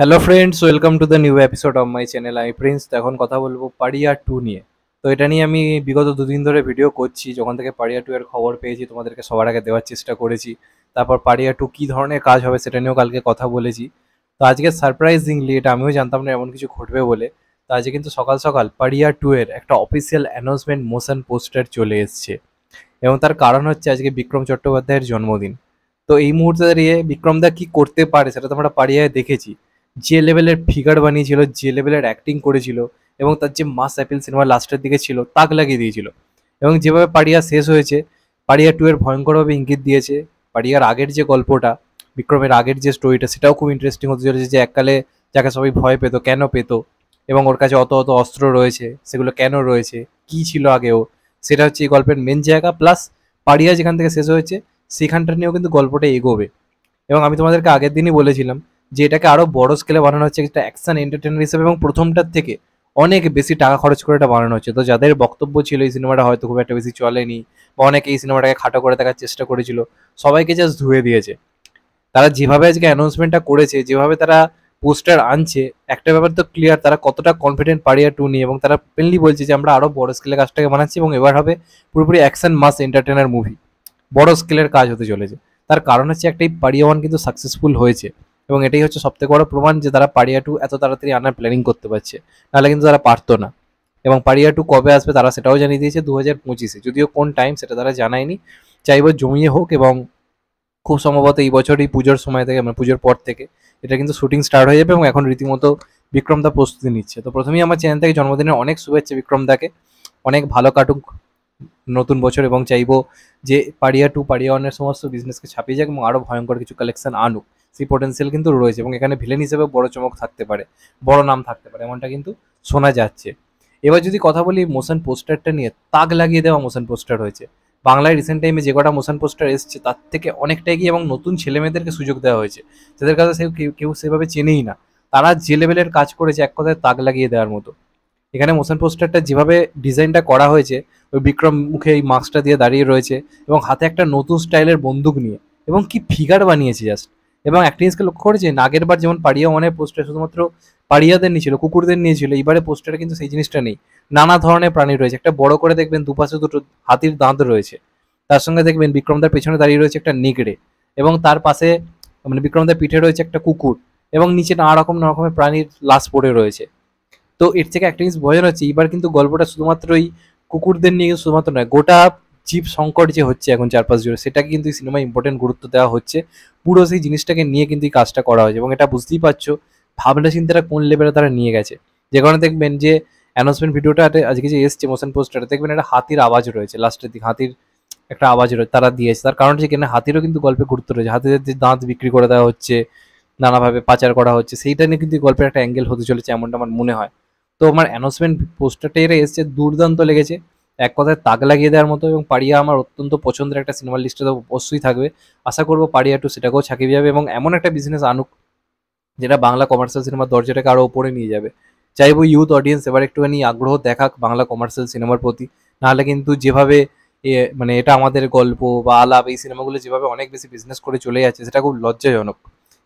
hello friends welcome to the new episode of my channel আমি Prince এখন কথা বলবো পারিয়া টু নিয়ে তো এটা নিয়ে আমি বিগত দুদিন ধরে ভিডিও করছি যখন থেকে পারিয়া টু এর খবর পেয়েছি তোমাদেরকে সবার আগে দেওয়ার চেষ্টা করেছি তারপর পারিয়া টু কী ধরনের কাজ হবে সেটা নিয়েও কালকে কথা বলেছি তো আজকে সারপ্রাইজিংলি এটা আমিও জানতাম না এমন কিছু ঘটবে বলে তো আজকে কিন্তু সকাল সকাল পারিয়া টু এর একটা অফিসিয়াল অ্যানাউন্সমেন্ট মোশন পোস্টার চলে এসছে এবং তার কারণ হচ্ছে আজকে বিক্রম চট্টোপাধ্যায়ের জন্মদিন তো এই মুহূর্তে দাঁড়িয়ে বিক্রমদা কী করতে পারে সেটা তো আমরা পারিয়ায় দেখেছি যে লেভেলের ফিগার বানিয়েছিল যে লেভেলের অ্যাক্টিং করেছিল এবং তার যে মাস অ্যাপিল সিনেমা লাস্টের দিকে ছিল তাক লাগিয়ে দিয়েছিল এবং যেভাবে পাড়িয়া শেষ হয়েছে পাড়িয়া টু এর ভয়ঙ্করভাবে ইঙ্গিত দিয়েছে পাড়িয়ার আগের যে গল্পটা বিক্রমের আগের যে স্টোরিটা সেটাও খুব ইন্টারেস্টিং হতে চলেছে যে এককালে যাকে সবাই ভয় পেত কেন পেত এবং ওর কাছে অত অত অস্ত্র রয়েছে সেগুলো কেন রয়েছে কি ছিল আগেও সেটা হচ্ছে এই গল্পের মেন জায়গা প্লাস পাড়িয়া যেখান থেকে শেষ হয়েছে সেখানটা নিয়েও কিন্তু গল্পটা এগোবে এবং আমি তোমাদেরকে আগের দিনই বলেছিলাম যে এটাকে আরও বড় স্কেলে বানানো হচ্ছে একটা অ্যাকশন এন্টারটেনমেন্ট হিসেবে এবং প্রথমটার থেকে অনেক বেশি টাকা খরচ করে এটা বানানো হচ্ছে তো যাদের বক্তব্য ছিল এই সিনেমাটা হয়তো খুব একটা বেশি চলেনি বা অনেকে এই সিনেমাটাকে খাটো করে দেখার চেষ্টা করেছিল সবাইকে জাস্ট ধুয়ে দিয়েছে তারা যেভাবে আজকে অ্যানাউন্সমেন্টটা করেছে যেভাবে তারা পোস্টার আনছে একটা ব্যাপার তো ক্লিয়ার তারা কতটা কনফিডেন্ট পারিয়া টু নিয়ে এবং তারা ওপেনলি বলছে যে আমরা আরও বড় স্কেলের কাজটাকে বানাচ্ছি এবং এবার হবে পুরোপুরি অ্যাকশন মাস এন্টারটেনার মুভি বড় স্কেলের কাজ হতে চলেছে তার কারণ হচ্ছে একটাই পারিয়া ওয়ান কিন্তু সাকসেসফুল হয়েছে এবং এটাই হচ্ছে সবথেকে বড় প্রমাণ যে তারা পারিয়া টু এত তাড়াতাড়ি আনার প্ল্যানিং করতে পারছে নাহলে কিন্তু তারা পারতো না এবং পারিয়া টু কবে আসবে তারা সেটাও জানিয়ে দিয়েছে দু হাজার পঁচিশে যদিও কোন টাইম সেটা তারা জানায়নি চাইব জমিয়ে হোক এবং খুব সম্ভবত এই বছরই পুজোর সময় থেকে মানে পুজোর পর থেকে এটা কিন্তু শুটিং স্টার্ট হয়ে যাবে এবং এখন রীতিমতো বিক্রম দা প্রস্তুতি নিচ্ছে তো প্রথমেই আমার চ্যানেল থেকে জন্মদিনের অনেক শুভেচ্ছা বিক্রম দাকে অনেক ভালো কাটুক নতুন বছর এবং চাইব যে পারিয়া টু পাড়িয়া ওয়ানের সমস্ত বিজনেসকে ছাপিয়ে যাক এবং আরও ভয়ঙ্কর কিছু কালেকশন আনুক সেই পটেন্সিয়াল কিন্তু রয়েছে এবং এখানে ভিলেন হিসেবে বড় চমক থাকতে পারে বড় নাম থাকতে পারে এমনটা কিন্তু শোনা যাচ্ছে এবার যদি কথা বলি মোশন পোস্টারটা নিয়ে তাক লাগিয়ে দেওয়া মোশন পোস্টার হয়েছে বাংলায় রিসেন্ট টাইমে যে কটা মোশন পোস্টার এসছে তার থেকে অনেকটা এগিয়ে এবং নতুন ছেলে মেয়েদেরকে সুযোগ দেওয়া হয়েছে যাদের কাছে সে কেউ সেভাবে চেনেই না তারা যে লেভেলের কাজ করেছে এক কথায় তাক লাগিয়ে দেওয়ার মতো এখানে মোশন পোস্টারটা যেভাবে ডিজাইনটা করা হয়েছে ওই বিক্রম মুখে এই মাস্কটা দিয়ে দাঁড়িয়ে রয়েছে এবং হাতে একটা নতুন স্টাইলের বন্দুক নিয়ে এবং কি ফিগার বানিয়েছে জাস্ট এবং একটা জিনিসকে লক্ষ্য করেছে আগের বার যেমন পাড়িয়া ওয়ানের পোস্টার শুধুমাত্র পাড়িয়াদের নিয়েছিল কুকুরদের নিয়েছিল এবারে পোস্টারে কিন্তু সেই জিনিসটা নেই নানা ধরনের প্রাণী রয়েছে একটা বড় করে দেখবেন দুপাশে দুটো হাতির দাঁত রয়েছে তার সঙ্গে দেখবেন বিক্রমদার পেছনে দাঁড়িয়ে রয়েছে একটা নিগড়ে এবং তার পাশে মানে বিক্রমদার পিঠে রয়েছে একটা কুকুর এবং নিচে নানা রকম নানা রকমের প্রাণীর লাশ পড়ে রয়েছে তো এর থেকে একটা জিনিস বোঝানো হচ্ছে এবার কিন্তু গল্পটা শুধুমাত্র ওই কুকুরদের নিয়ে শুধুমাত্র নয় গোটা চিপ সংকট যে হচ্ছে এখন চারপাশ জুড়ে সেটাকে কিন্তু এই সিনেমায় ইম্পর্টেন্ট গুরুত্ব দেওয়া হচ্ছে পুরো সেই জিনিসটাকে নিয়ে কিন্তু এই কাজটা করা হয়েছে এবং এটা বুঝতেই পারছো ভাবনা চিন্তাটা কোন লেভেলে তারা নিয়ে গেছে যে কারণে দেখবেন যে অ্যানাউন্সমেন্ট ভিডিওটা আজকে যে এসছে মোশন পোস্টারে দেখবেন একটা হাতির আওয়াজ রয়েছে লাস্টের দিকে হাতির একটা আওয়াজ রয়েছে তারা দিয়েছে তার কারণ হচ্ছে কেন হাতিরও কিন্তু গল্পে গুরুত্ব রয়েছে হাতিদের যে দাঁত বিক্রি করে দেওয়া হচ্ছে নানাভাবে পাচার করা হচ্ছে সেইটা নিয়ে কিন্তু গল্পের একটা অ্যাঙ্গেল হতে চলেছে এমনটা আমার মনে হয় তো আমার অ্যানাউন্সমেন্ট পোস্টারটা এরা এসছে দুর্দান্ত লেগেছে এক কথায় তাক লাগিয়ে দেওয়ার মতো এবং পারিয়া আমার অত্যন্ত পছন্দের একটা সিনেমার লিস্টে তো অবশ্যই থাকবে আশা করবো পারিয়া টু সেটাকেও ছাকিয়ে যাবে এবং এমন একটা বিজনেস আনুক যেটা বাংলা কমার্শিয়াল সিনেমার দরজাটাকে আরও ওপরে নিয়ে যাবে চাইবো ইউথ অডিয়েন্স এবার একটুখানি আগ্রহ দেখাক বাংলা কমার্শিয়াল সিনেমার প্রতি নাহলে কিন্তু যেভাবে এ মানে এটা আমাদের গল্প বা আলাপ এই সিনেমাগুলো যেভাবে অনেক বেশি বিজনেস করে চলে যাচ্ছে সেটা খুব লজ্জাজনক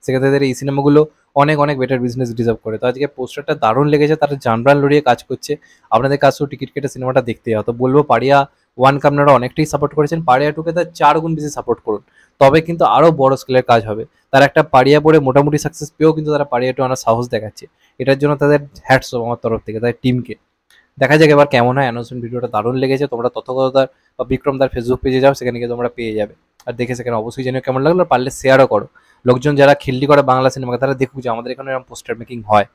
সেক্ষেত্রে তাদের এই সিনেমাগুলো অনেক অনেক বেটার বিজনেস ডিজার্ভ করে তো আজকে পোস্টারটা দারুণ লেগেছে তারা জানবান লড়িয়ে কাজ করছে আপনাদের কাছেও টিকিট কেটে সিনেমাটা দেখতে যাও তো বলবো পাড়িয়া ওয়ান আপনারা অনেকটাই সাপোর্ট করেছেন পাড়িয়া টুকে তার চার গুণ বেশি সাপোর্ট করুন তবে কিন্তু আরও বড় স্কেলের কাজ হবে তারা একটা পাড়িয়া পরে মোটামুটি সাকসেস পেয়েও কিন্তু তারা পাড়িয়া টু আনার সাহস দেখাচ্ছে এটার জন্য তাদের হ্যাটস আমার তরফ থেকে তাদের টিমকে দেখা যাক এবার কেমন হয় অ্যানাউন্সমেন্ট ভিডিওটা দারুণ লেগেছে তোমরা তথ্যগতার বা বিক্রম তার ফেসবুক পেজে যাও সেখানে গিয়ে তোমরা পেয়ে যাবে আর দেখে সেখানে অবশ্যই জানিও কেমন লাগলো পারলে শেয়ারও করো লোকজন যারা খিল্লি করে বাংলা সিনেমাকে তারা দেখুক যে আমাদের এখানে এরকম পোস্টার মেকিং হয়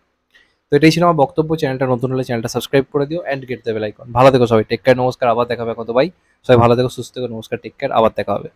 তো এটাই ছিল আমার বক্তব্য চ্যানেলটা নতুন হলে চ্যানেলটা সাবস্ক্রাইব করে দিও অ্যান্ড গেট দেবে লাইকন ভালো থেকো সবাই টেক কেয়ার নমস্কার আবার দেখা হবে কত ভাই সবাই ভালো থেকো সুস্থ থেকো নমস্কার টেক কেয়ার আবার দেখা হবে